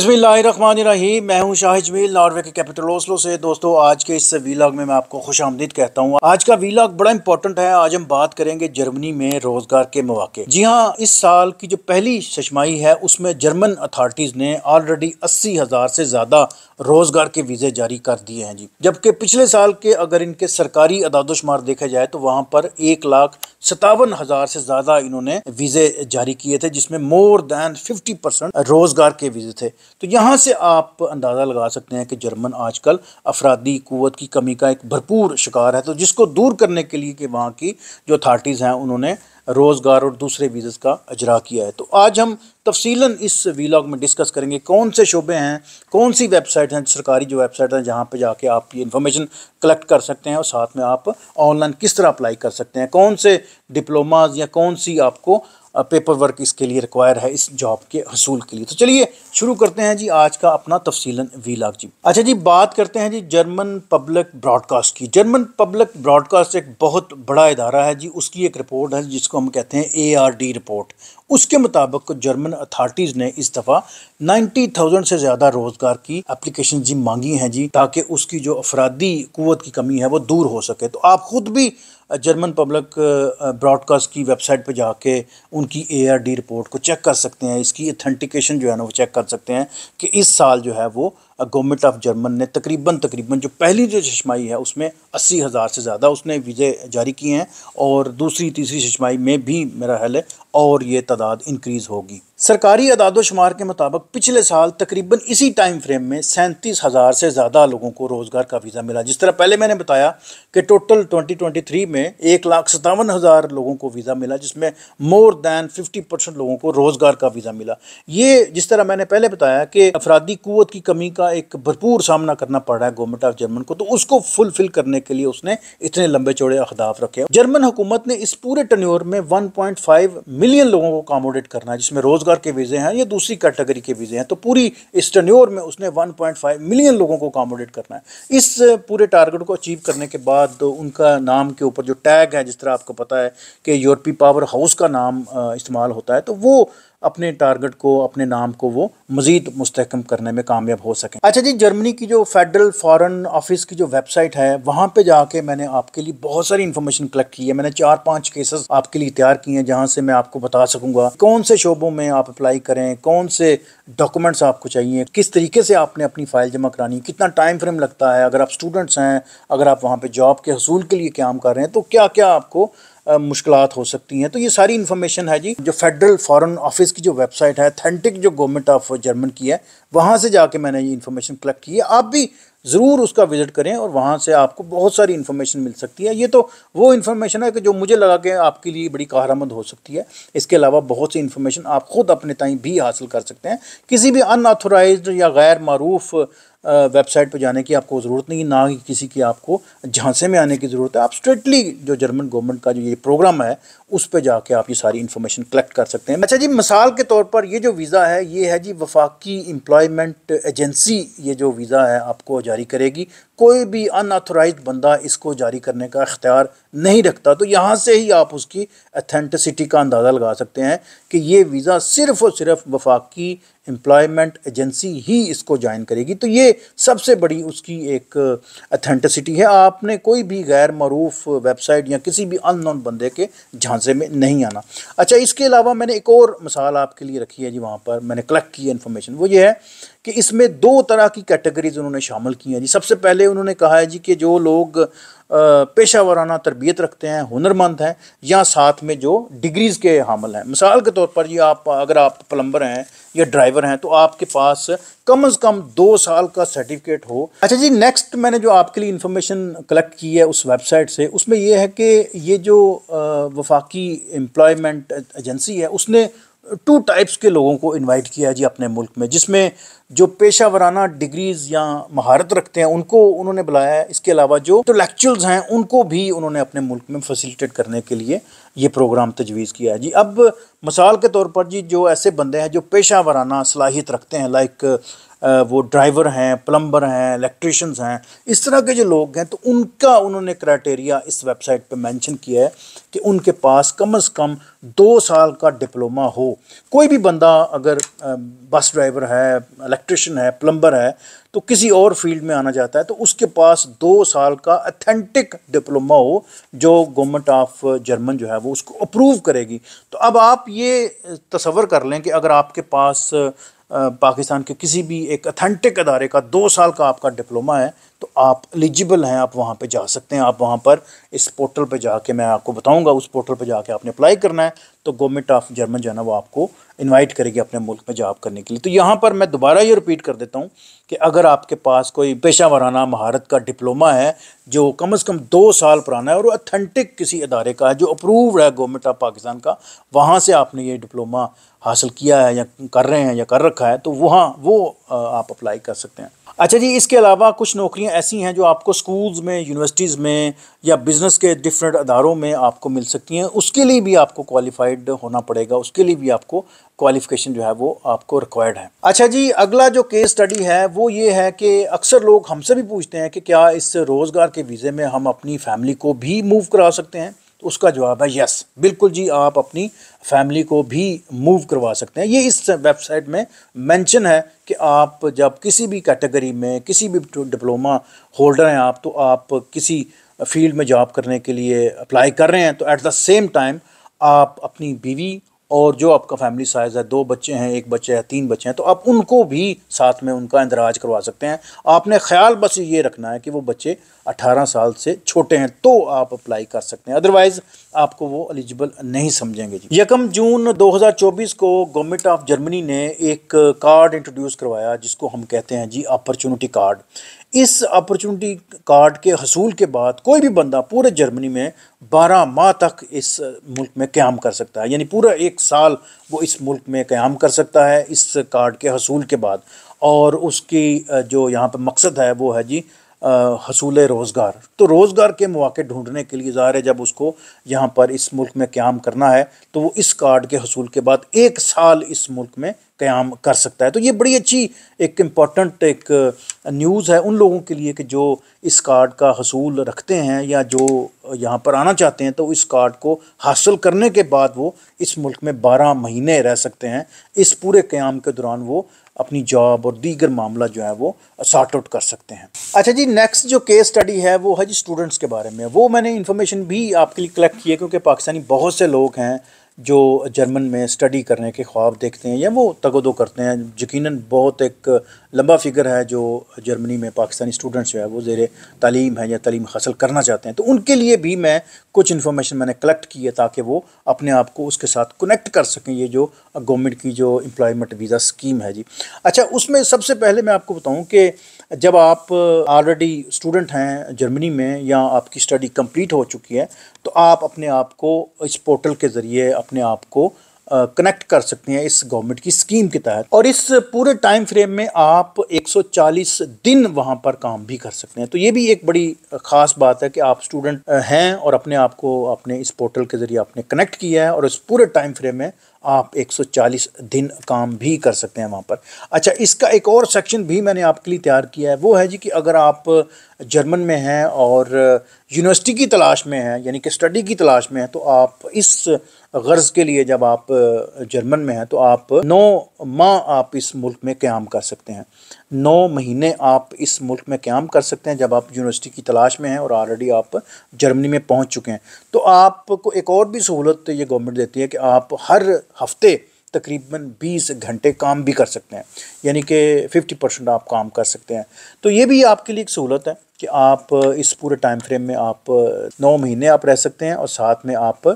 बसमीम मैं हूं शाह जमील नॉर्वे के कैपिटल ओस्लो से दोस्तों आज के इस वीलॉग में मैं आपको खुश आमदीद कहता हूं आज का वीलॉग बड़ा इंपॉर्टेंट है आज हम बात करेंगे जर्मनी में रोजगार के मौके जी हां इस साल की जो पहली सशमाई है उसमें जर्मन अथॉरिटीज़ ने ऑलरेडी अस्सी हज़ार से ज़्यादा रोजगार के वीज़े जारी कर दिए हैं जी जबकि पिछले साल के अगर इनके सरकारी अदादोशुमार देखा जाए तो वहाँ पर एक लाख सतावन हज़ार से ज़्यादा इन्होंने वीज़े जारी किए थे जिसमें मोर दैन फिफ्टी परसेंट रोज़गार के वीज़े थे तो यहाँ से आप अंदाज़ा लगा सकते हैं कि जर्मन आजकल अफराधी क़ुत की कमी का एक भरपूर शिकार है तो जिसको दूर करने के लिए कि वहाँ की जो अथार्टीज़ हैं उन्होंने रोज़गार और दूसरे वीज़ का अजरा किया है तो आज हम तफसीला इस वीलॉग में डिस्कस करेंगे कौन से शोबे हैं कौन सी वेबसाइट हैं सरकारी जो वेबसाइट हैं जहाँ पर जाके आप ये इन्फॉर्मेशन कलेक्ट कर सकते हैं और साथ में आप ऑनलाइन किस तरह अप्लाई कर सकते हैं कौन से डिप्लोमाज या कौन सी आपको पेपर वर्क इसके लिए रिक्वायर है इस जॉब के हसूल के लिए तो चलिए शुरू करते हैं जी आज का अपना तफसीला लाग जी अच्छा जी बात करते हैं जी जर्मन पब्लिक ब्रॉडकास्ट की जर्मन पब्लिक ब्रॉडकास्ट एक बहुत बड़ा इदारा है जी उसकी एक रिपोर्ट है जिसको हम कहते हैं ए रिपोर्ट उसके मुताबिक जर्मन अथॉरिटीज़ ने इस दफ़ा 90,000 से ज़्यादा रोज़गार की एप्लीकेशन जी मांगी हैं जी ताकि उसकी जो अफराधी क़ुत की कमी है वो दूर हो सके तो आप ख़ुद भी जर्मन पब्लिक ब्रॉडकास्ट की वेबसाइट पर जाके उनकी ए रिपोर्ट को चेक कर सकते हैं इसकी अथेंटिकेशन जो है ना वो चेक कर सकते हैं कि इस साल जो है वो गवर्नमेंट ऑफ जर्मन ने तकरीबन तकरीबन जो पहली जो चश्माही है उसमें अस्सी हज़ार से ज़्यादा उसने वीज़े जारी किए हैं और दूसरी तीसरी चश्माही में भी मेरा ख्याल है और ये तादाद इनक्रीज़ होगी सरकारी अदादोशुमार के मुताबिक पिछले साल तकरीबन इसी टाइम फ्रेम में सैंतीस हज़ार से ज़्यादा लोगों को रोज़गार का वीज़ा मिला जिस तरह पहले मैंने बताया कि टोटल 2023 में एक लाख सतावन हज़ार लोगों को वीज़ा मिला जिसमें मोर दैन 50 परसेंट लोगों को रोज़गार का वीज़ा मिला ये जिस तरह मैंने पहले बताया कि अफराधी क़वत की कमी का एक भरपूर सामना करना पड़ रहा है गवर्नमेंट ऑफ जर्मन को तो उसको फुलफ़िल करने के लिए उसने इतने लंबे चौड़े अहदाफ रखे जर्मन हुकूमत ने इस पूरे टनोर में वन मिलियन लोगों को अकोमोडेट करना है जिसमें रोज़ रोजगार के वीज़े हैं या दूसरी कैटेगरी के वीज़े हैं तो पूरी इस में उसने 1.5 मिलियन लोगों को अकोमोडेट करना है इस पूरे टारगेट को अचीव करने के बाद उनका नाम के ऊपर जो टैग है जिस तरह आपको पता है कि यूरोपी पावर हाउस का नाम इस्तेमाल होता है तो वो अपने टारगेट को अपने नाम को वो मज़ीद मुस्तकम करने में कामयाब हो सकें अच्छा जी जर्मनी की जो फेडरल फॉरेन ऑफिस की जो वेबसाइट है वहाँ पे जाके मैंने आपके लिए बहुत सारी इन्फॉर्मेशन कलेक्ट की है मैंने चार पाँच केसेस आपके लिए तैयार किए हैं जहाँ से मैं आपको बता सकूँगा कौन से शोबों में आप अप्लाई करें कौन से डॉक्यूमेंट्स आपको चाहिए किस तरीके से आपने अपनी फ़ाइल जमा करानी कितना टाइम फ्रेम लगता है अगर आप स्टूडेंट्स हैं अगर आप वहाँ पर जॉब के हसूल के लिए काम कर रहे हैं तो क्या क्या आपको मुश्किल हो सकती हैं तो ये सारी इन्फॉर्मेशन है जी जो फेडरल फ़ॉरन ऑफिस की जो वेबसाइट है अथेंटिक जो गवर्नमेंट ऑफ जर्मन की है वहाँ से जाके मैंने ये इन्फॉर्मेशन कलेक्ट की है आप भी ज़रूर उसका विज़िट करें और वहाँ से आपको बहुत सारी इन्फॉर्मेशन मिल सकती है ये तो वो इन्फॉर्मेशन है कि जो मुझे लगा कि आपके लिए बड़ी कारमद हो सकती है इसके अलावा बहुत सी इन्फॉर्मेशन आप ख़ुद अपने ताई भी हासिल कर सकते हैं किसी भी अनऑथोराइज या गैर मरूफ़ वेबसाइट पर जाने की आपको ज़रूरत नहीं ना ही किसी की आपको झांसे में आने की ज़रूरत है आप स्ट्रिक्टली जो जर्मन गवर्नमेंट का जो ये प्रोग्राम है उस पर जाके आप ये सारी इन्फॉर्मेशन कलेक्ट कर सकते हैं अच्छा जी मिसाल के तौर पर ये जो वीज़ा है ये है जी वफाकी एम्प्लॉयमेंट एजेंसी ये जो वीज़ा है आपको जारी करेगी कोई भी अनऑथोराइज बंदा इसको जारी करने का अख्तियार नहीं रखता तो यहाँ से ही आप उसकी अथेंटिसिटी का अंदाज़ा लगा सकते हैं कि ये वीज़ा सिर्फ़ और सिर्फ वफाकी एम्प्लॉयमेंट एजेंसी ही इसको ज्वाइन करेगी तो ये सबसे बड़ी उसकी एक अथेंटिसिटी है आपने कोई भी गैर मरूफ वेबसाइट या किसी भी अननोन बंदे के झांसे में नहीं आना अच्छा इसके अलावा मैंने एक और मिसाल आपके लिए रखी है जी वहाँ पर मैंने कलेक्ट की इन्फॉर्मेशन वो ये है कि इसमें दो तरह की कैटेगरीज उन्होंने शामिल की हैं जी सबसे पहले उन्होंने कहा है जी कि जो लोग पेशा वाराना तरबियत रखते हैं हुनरमंद हैं या साथ में जो डिग्रीज़ के हामल हैं मिसाल के तौर पर ये आप अगर आप प्लम्बर हैं या ड्राइवर हैं तो आपके पास कम अज़ कम दो साल का सर्टिफिकेट हो अच्छा जी नेक्स्ट मैंने जो आपके लिए इन्फॉर्मेशन कलेक्ट की है उस वेबसाइट से उसमें यह है कि ये जो वफाकी एम्प्लॉयमेंट एजेंसी है उसने टू टाइप्स के लोगों को इनवाइट किया जी अपने मुल्क में जिसमें जो पेशा वराना डिग्रीज़ या महारत रखते हैं उनको उन्होंने बुलाया है इसके अलावा जो इंटलेक्चुअल्स तो हैं उनको भी उन्होंने अपने मुल्क में फैसिलिटेट करने के लिए ये प्रोग्राम तजवीज़ किया है जी अब मिसाल के तौर पर जी जो ऐसे बंदे हैं जो पेशा वराना सलाहियत रखते हैं लाइक वो ड्राइवर हैं प्लम्बर हैं इलेक्ट्रिशंस हैं इस तरह के जो लोग हैं तो उनका उन्होंने क्राइटेरिया इस वेबसाइट पे मेंशन किया है कि उनके पास कम से कम दो साल का डिप्लोमा हो कोई भी बंदा अगर बस ड्राइवर है इलेक्ट्रिशन है प्लम्बर है तो किसी और फील्ड में आना चाहता है तो उसके पास दो साल का अथेंटिक डिप्लोमा हो जो गवर्नमेंट ऑफ जर्मन जो है वो उसको अप्रूव करेगी तो अब आप ये तस्वर कर लें कि अगर आपके पास पाकिस्तान के किसी भी एक अथेंटिक अदारे का दो साल का आपका डिप्लोमा है आप एलिजिबल हैं आप वहाँ पे जा सकते हैं आप वहाँ पर इस पोर्टल पे जाके मैं आपको बताऊँगा उस पोर्टल पे जाके आपने अप्लाई करना है तो गवर्नमेंट ऑफ जर्मन जो वो आपको इनवाइट करेगी अपने मुल्क में जॉब करने के लिए तो यहाँ पर मैं दोबारा ये रिपीट कर देता हूँ कि अगर आपके पास कोई पेशा वाराना महारत का डिप्लोमा है जो कम अज़ कम दो साल पुराना है और अथेंटिक किसी अदारे का है जो अप्रूव्ड है गवर्नमेंट ऑफ पाकिस्तान का वहाँ से आपने ये डिप्लोमा हासिल किया है या कर रहे हैं या कर रखा है तो वहाँ वो आप अप्लाई कर सकते हैं अच्छा जी इसके अलावा कुछ नौकरियां ऐसी हैं जो आपको स्कूल्स में यूनिवर्सिटीज़ में या बिज़नेस के डिफरेंट अदारों में आपको मिल सकती हैं उसके लिए भी आपको क्वालिफाइड होना पड़ेगा उसके लिए भी आपको क्वालिफिकेशन जो है वो आपको रिक्वायर्ड है अच्छा जी अगला जो केस स्टडी है वो ये है कि अक्सर लोग हमसे भी पूछते हैं कि क्या इस रोज़गार के वीज़े में हम अपनी फैमिली को भी मूव करा सकते हैं उसका जवाब है यस बिल्कुल जी आप अपनी फैमिली को भी मूव करवा सकते हैं ये इस वेबसाइट में मेंशन है कि आप जब किसी भी कैटेगरी में किसी भी डिप्लोमा होल्डर हैं आप तो आप किसी फील्ड में जॉब करने के लिए अप्लाई कर रहे हैं तो एट द सेम टाइम आप अपनी बीवी और जो आपका फैमिली साइज़ है दो बच्चे हैं एक बच्चे है तीन बच्चे हैं तो आप उनको भी साथ में उनका इंदराज करवा सकते हैं आपने ख्याल बस ये रखना है कि वो बच्चे 18 साल से छोटे हैं तो आप अप्लाई कर सकते हैं अदरवाइज़ आपको वो एलिजिबल नहीं समझेंगे जी यकम जून 2024 को गवर्नमेंट ऑफ जर्मनी ने एक कार्ड इंट्रोड्यूस करवाया जिसको हम कहते हैं जी अपॉर्चुनिटी कार्ड इस अपॉर्चुनिटी कार्ड के हसूल के बाद कोई भी बंदा पूरे जर्मनी में 12 माह तक इस मुल्क में क्याम कर सकता है यानी पूरा एक साल वो इस मुल्क में क्याम कर सकता है इस कार्ड के हसूल के बाद और उसकी जो यहाँ पर मकसद है वो है जी हसूल रोज़गार तो रोज़गार के मौके ढूंढने के लिए ज़ाहिर है जब उसको यहाँ पर इस मुल्क में क़्याम करना है तो वो इस कार्ड के हसूल के बाद एक साल इस मुल्क में क़्याम कर सकता है तो ये बड़ी अच्छी एक इम्पॉर्टेंट एक न्यूज़ है उन लोगों के लिए कि जो इस कार्ड का हसूल रखते हैं या जो यहाँ पर आना चाहते हैं तो इस कार्ड को हासिल करने के बाद वो इस मुल्क में बारह महीने रह सकते हैं इस पूरे क़्याम के दौरान वो अपनी जॉब और दीगर मामला जो है वो सॉर्ट आउट कर सकते हैं अच्छा जी नेक्स्ट जो केस स्टडी है वो है जी स्टूडेंट्स के बारे में वो मैंने इन्फॉर्मेशन भी आपके लिए कलेक्ट की है क्योंकि पाकिस्तानी बहुत से लोग हैं जो जर्मन में स्टडी करने के ख्वाब देखते हैं या वो तगोदो करते हैं यकीनन बहुत एक लंबा फिगर है जो जर्मनी में पाकिस्तानी स्टूडेंट्स जो है वो ज़ेर तालीम है या तलीम हासिल करना चाहते हैं तो उनके लिए भी मैं कुछ इन्फॉर्मेशन मैंने कलेक्ट की है ताकि वो अपने आप को उसके साथ कनेक्ट कर सकें ये जो गवर्नमेंट की जो एम्प्लॉयमेंट वीज़ा स्कीम है जी अच्छा उसमें सबसे पहले मैं आपको बताऊँ कि जब आप ऑलरेडी स्टूडेंट हैं जर्मनी में या आपकी स्टडी कम्प्लीट हो चुकी है तो आप अपने आप को इस पोर्टल के ज़रिए अपने आप को कनेक्ट कर सकते हैं इस गवर्नमेंट की स्कीम के तहत और इस पूरे टाइम फ्रेम में आप 140 दिन वहां पर काम भी कर सकते हैं तो ये भी एक बड़ी ख़ास बात है कि आप स्टूडेंट हैं और अपने आप को अपने इस पोर्टल के ज़रिए आपने कनेक्ट किया है और इस पूरे टाइम फ्रेम में आप 140 दिन काम भी कर सकते हैं वहाँ पर अच्छा इसका एक और सेक्शन भी मैंने आपके लिए तैयार किया है वो है जी कि अगर आप जर्मन में हैं और यूनिवर्सिटी की तलाश में हैं यानी कि स्टडी की तलाश में हैं तो आप इस गर्ज़ के लिए जब आप जर्मन में हैं तो आप नौ माह आप इस मुल्क में क्याम कर सकते हैं नौ महीने आप इस मुल्क में क्याम कर सकते हैं जब आप यूनिवर्सिटी की तलाश में हैं और ऑलरेडी आप जर्मनी में पहुंच चुके हैं तो आपको एक और भी सहूलत ये गवर्नमेंट देती है कि आप हर हफ्ते तकरीबन 20 घंटे काम भी कर सकते हैं यानी कि 50 परसेंट आप काम कर सकते हैं तो ये भी आपके लिए एक सहूलत है कि आप इस पूरे टाइम फ्रेम में आप नौ महीने आप रह सकते हैं और साथ में आप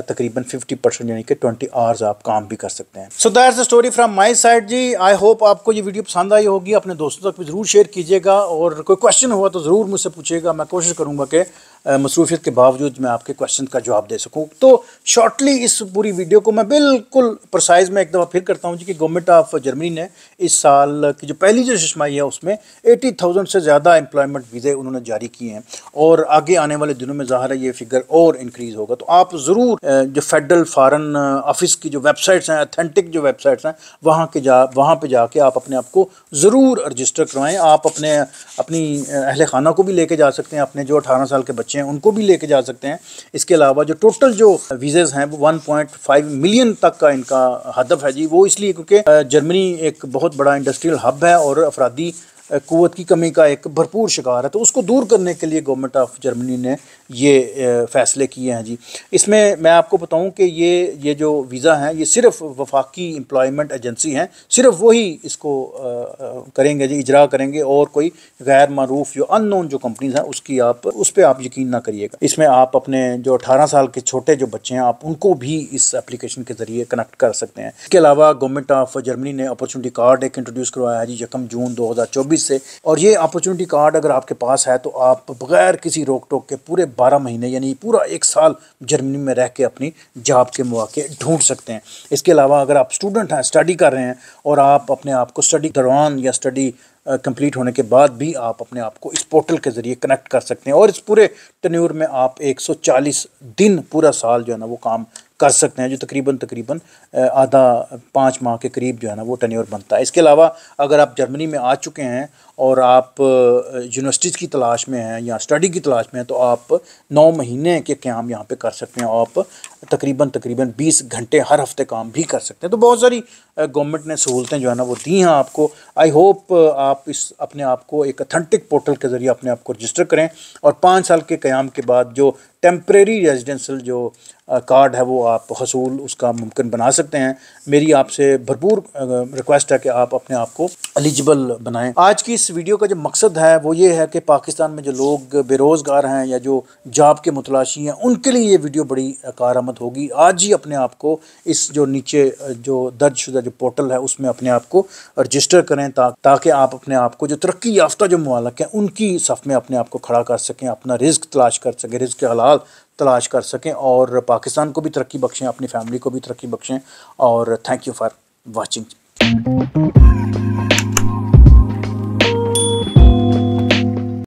तकरीबन 50 परसेंट यानी कि 20 आवर्स आप काम भी कर सकते हैं so that's the story from my side जी आई होप आपको ये वीडियो पसंद आई होगी अपने दोस्तों तक भी ज़रूर शेयर कीजिएगा और कोई क्वेश्चन हुआ तो ज़रूर मुझसे पूछिएगा मैं कोशिश करूँगा कि मसरूफियत के बावजूद मैं आपके क्वेश्चन का जवाब दे सकूँ तो शॉर्टली इस पूरी वीडियो को मैं बिल्कुल प्रसाइज में एक दफ़ा फिर करता हूँ जी कि गवर्नमेंट ऑफ जर्मनी ने इस साल की जो पहली जो सुषमाई है उसमें एटी थाउजेंड से ज़्यादा एम्प्लॉयमेंट वीज़े उन्होंने जारी किए हैं और आगे आने वाले दिनों में ज़ाहिर है ये फिगर और इंक्रीज़ होगा तो आप ज़रूर जो फेडरल फ़ारन ऑफिस की जो वेबसाइट्स हैं अथेंटिक जो वेबसाइट्स हैं वहाँ के जा वहाँ पर जाके आप अपने आप को ज़रूर रजिस्टर करवाएँ आप अपने अपनी अहल खाना को भी लेके जा सकते हैं अपने जो अठारह साल के बच्चे बच्चे हैं उनको भी लेके जा सकते हैं इसके अलावा जो टोटल जो वीज़ेज़ हैं वो 1.5 मिलियन तक का इनका हदफ है जी वो इसलिए क्योंकि जर्मनी एक बहुत बड़ा इंडस्ट्रियल हब है और अफराधी क़ुत की कमी का एक भरपूर शिकार है तो उसको दूर करने के लिए गवर्नमेंट ऑफ जर्मनी ने ये फ़ैसले किए हैं जी इसमें मैं आपको बताऊं कि ये ये जो वीज़ा हैं ये सिर्फ वफाकी एम्प्लॉयमेंट एजेंसी हैं सिर्फ वही इसको करेंगे जी इजरा करेंगे और कोई गैर मरूफ जो अननोन जो कंपनीज हैं उसकी आप उस पर आप यकीन ना करिएगा इसमें आप अपने जो अठारह साल के छोटे जो बच्चे हैं आप उनको भी इस एप्लीकेशन के ज़रिए कनेक्ट कर सकते हैं इसके अलावा गवर्नमेंट ऑफ जर्मनी ने अपॉर्चुनिटी कार्ड एक इंट्रोड्यूस करवाया है जी यकम जून दो हज़ार चौबीस चीज़ से और ये अपॉर्चुनिटी कार्ड अगर आपके पास है तो आप बगैर किसी रोक टोक के पूरे बारह महीने यानी पूरा एक साल जर्मनी में रह के अपनी जॉब के मौके ढूंढ सकते हैं इसके अलावा अगर आप स्टूडेंट हैं स्टडी कर रहे हैं और आप अपने आप को स्टडी दौरान या स्टडी कंप्लीट होने के बाद भी आप अपने आप को इस पोर्टल के ज़रिए कनेक्ट कर सकते हैं और इस पूरे टन्यूर में आप 140 दिन पूरा साल जो है ना वो काम कर सकते हैं जो तकरीबन तकरीबन आधा पाँच माह के करीब जो है ना वो टन बनता है इसके अलावा अगर आप जर्मनी में आ चुके हैं और आप यूनिवर्सिटीज़ की तलाश में हैं या स्टडी की तलाश में हैं तो आप नौ महीने के क्याम यहाँ पे कर सकते हैं आप तकरीबन तकरीबन बीस घंटे हर हफ्ते काम भी कर सकते हैं तो बहुत सारी गवर्नमेंट ने सहूलतें जो है ना वो दी हैं आपको आई होप आप इस अपने आप को एक अथेंटिक पोर्टल के ज़रिए अपने आप को रजिस्टर करें और पाँच साल के क्याम के बाद जो टेम्प्रेरी रेजिडेंशल जो कार्ड है वो आप हसूल उसका मुमकिन बना सकते हैं मेरी आपसे भरपूर रिक्वेस्ट है कि आप अपने आप को एलिजिबल बनाएं आज की इस वीडियो का जो मकसद है वो ये है कि पाकिस्तान में जो लोग बेरोज़गार हैं या जो जॉब के मुतलाशी हैं उनके लिए ये वीडियो बड़ी कारआमद होगी आज ही अपने आप को इस जो नीचे जो दर्ज शुदा जो पोर्टल है उसमें अपने आप को रजिस्टर करें ता, ताकि आप अपने आप को जो तरक्की याफ्ता जो मालक हैं उनकी सफ़ में अपने आप को खड़ा कर सकें अपना रिज्क तलाश कर सकें रिज्क हलाल तलाश कर सकें और पाकिस्तान को भी तरक्की बख्शें अपनी फैमिली को भी तरक्की बख्शें और थैंक यू फॉर वॉचिंग